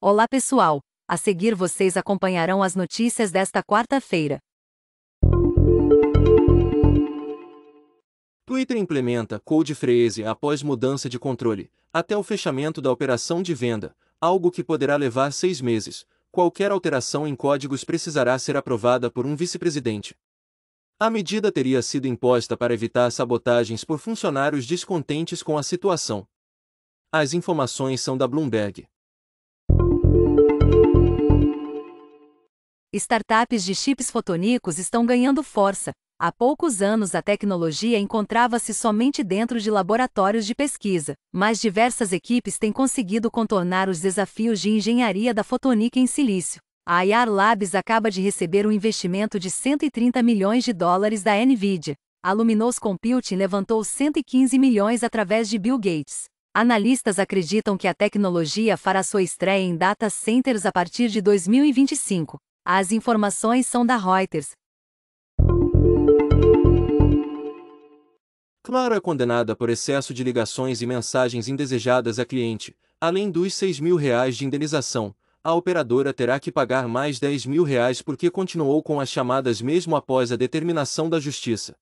Olá pessoal, a seguir vocês acompanharão as notícias desta quarta-feira. Twitter implementa Code Freeze após mudança de controle, até o fechamento da operação de venda, algo que poderá levar seis meses. Qualquer alteração em códigos precisará ser aprovada por um vice-presidente. A medida teria sido imposta para evitar sabotagens por funcionários descontentes com a situação. As informações são da Bloomberg. Startups de chips fotônicos estão ganhando força. Há poucos anos a tecnologia encontrava-se somente dentro de laboratórios de pesquisa, mas diversas equipes têm conseguido contornar os desafios de engenharia da fotônica em silício. A IAR Labs acaba de receber um investimento de 130 milhões de dólares da Nvidia. A Luminous Computing levantou 115 milhões através de Bill Gates. Analistas acreditam que a tecnologia fará sua estreia em data centers a partir de 2025. As informações são da Reuters. Claro é condenada por excesso de ligações e mensagens indesejadas a cliente, além dos 6 mil reais de indenização. A operadora terá que pagar mais 10 mil reais porque continuou com as chamadas mesmo após a determinação da justiça.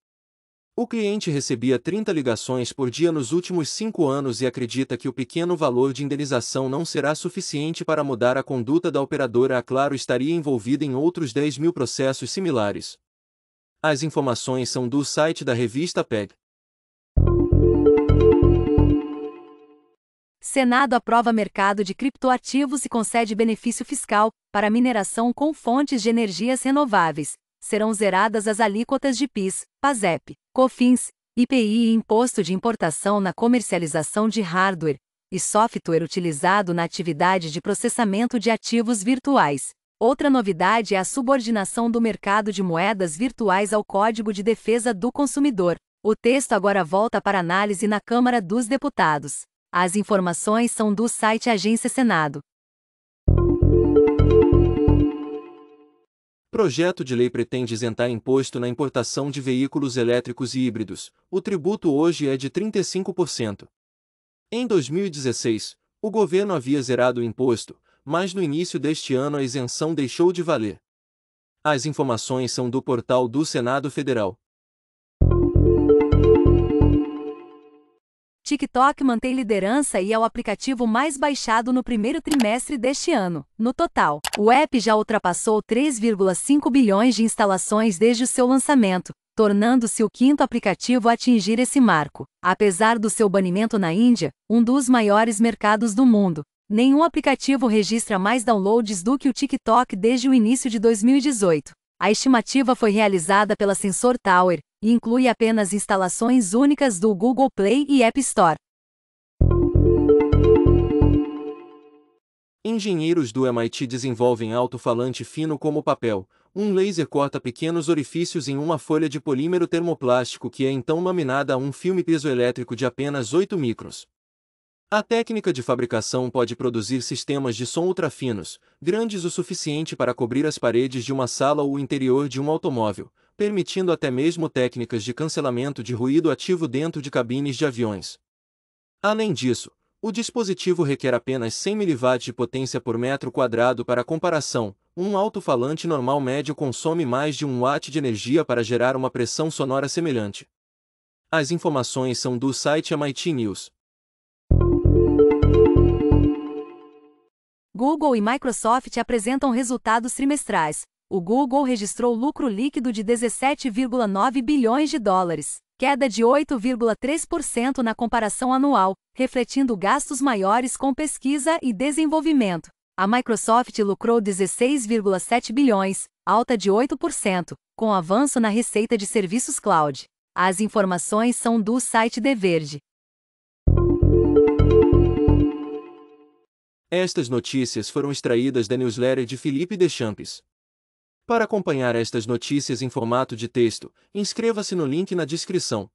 O cliente recebia 30 ligações por dia nos últimos cinco anos e acredita que o pequeno valor de indenização não será suficiente para mudar a conduta da operadora. A Claro estaria envolvida em outros 10 mil processos similares. As informações são do site da revista PEG. Senado aprova mercado de criptoativos e concede benefício fiscal para mineração com fontes de energias renováveis. Serão zeradas as alíquotas de PIS, PASEP. COFINS, IPI e Imposto de Importação na comercialização de hardware e software utilizado na atividade de processamento de ativos virtuais. Outra novidade é a subordinação do mercado de moedas virtuais ao Código de Defesa do Consumidor. O texto agora volta para análise na Câmara dos Deputados. As informações são do site Agência Senado. Projeto de lei pretende isentar imposto na importação de veículos elétricos e híbridos. O tributo hoje é de 35%. Em 2016, o governo havia zerado o imposto, mas no início deste ano a isenção deixou de valer. As informações são do portal do Senado Federal. TikTok mantém liderança e é o aplicativo mais baixado no primeiro trimestre deste ano. No total, o app já ultrapassou 3,5 bilhões de instalações desde o seu lançamento, tornando-se o quinto aplicativo a atingir esse marco. Apesar do seu banimento na Índia, um dos maiores mercados do mundo, nenhum aplicativo registra mais downloads do que o TikTok desde o início de 2018. A estimativa foi realizada pela Sensor Tower, inclui apenas instalações únicas do Google Play e App Store. Engenheiros do MIT desenvolvem alto-falante fino como papel. Um laser corta pequenos orifícios em uma folha de polímero termoplástico que é então laminada a um filme piezoelétrico de apenas 8 micros. A técnica de fabricação pode produzir sistemas de som ultrafinos, grandes o suficiente para cobrir as paredes de uma sala ou o interior de um automóvel, permitindo até mesmo técnicas de cancelamento de ruído ativo dentro de cabines de aviões. Além disso, o dispositivo requer apenas 100 mW de potência por metro quadrado para comparação. Um alto-falante normal médio consome mais de 1 watt de energia para gerar uma pressão sonora semelhante. As informações são do site MIT News. Google e Microsoft apresentam resultados trimestrais. O Google registrou lucro líquido de 17,9 bilhões de dólares, queda de 8,3% na comparação anual, refletindo gastos maiores com pesquisa e desenvolvimento. A Microsoft lucrou 16,7 bilhões, alta de 8%, com avanço na receita de serviços cloud. As informações são do site De Verde. Estas notícias foram extraídas da newsletter de Felipe Deschamps. Para acompanhar estas notícias em formato de texto, inscreva-se no link na descrição.